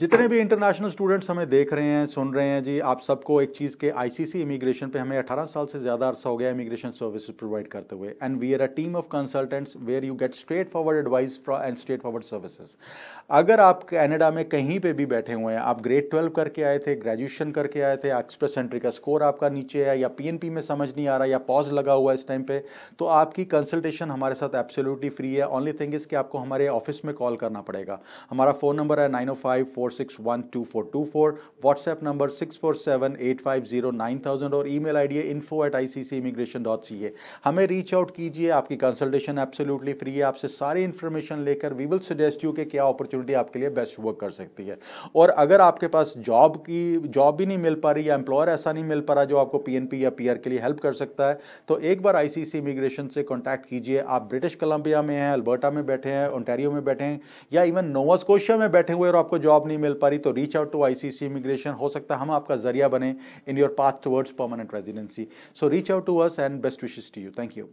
जितने भी international students हमें देख रहे हैं सुन रहे हैं जी आप सबको एक चीज़ के आईसीसी इमिग्रेशन पे हमें 18 साल से ज़्यादा अरसा हो गया इमिग्रेशन सर्विस प्रोवाइड करते हुए and we are a team of consultants where you get straightforward advice from and straightforward services अगर आप कैनेडा में कहीं पर भी बैठे हुए हैं आप ग्रेड ट्वेल्व करके आए थे ग्रेजुएशन करके आए थे एक्सप्रेस एंट्री का स्कोर आपका नीचे है या पी में समझ नहीं आ रहा या पॉज लगा हुआ है इस टाइम पर तो आपकी कंसल्टेशन हमारे साथ एब्सोल्यूटली फ्री है ऑनली थिंग इज़ कि आपको हमारे ऑफिस में कॉल करना पड़ेगा हमारा फ़ोन नंबर है nine O five six one two two four four WhatsApp number six four seven eight five zero nine thousand और ई आई डी है info at I C C C immigration dot A हमें reach out कीजिए आपकी consultation absolutely free है आपसे सारी information लेकर we will suggest you कि क्या अपॉर्चुनिटी आपके लिए बेस्ट वर्क कर सकती है और अगर आपके पास जॉब की जॉब भी नहीं मिल पा रही या एम्प्लॉयर ऐसा नहीं मिल पा रहा जो आपको पीएनपी या पी आर के लिए हेल्प कर सकता है तो एक बार आईसीसी इमिग्रेशन से कॉन्टैक्ट कीजिए आप ब्रिटिश कोलंबिया में हैं अल्बर्टा में बैठे हैं ओंटेरियो में बैठे हैं या इवन नोवा स्कोशिया में बैठे हुए और आपको जॉब नहीं मिल पा रही तो reach out to ICC immigration हो सकता है हम आपका जरिया बने in your path towards permanent residency so reach out to us and best wishes to you thank you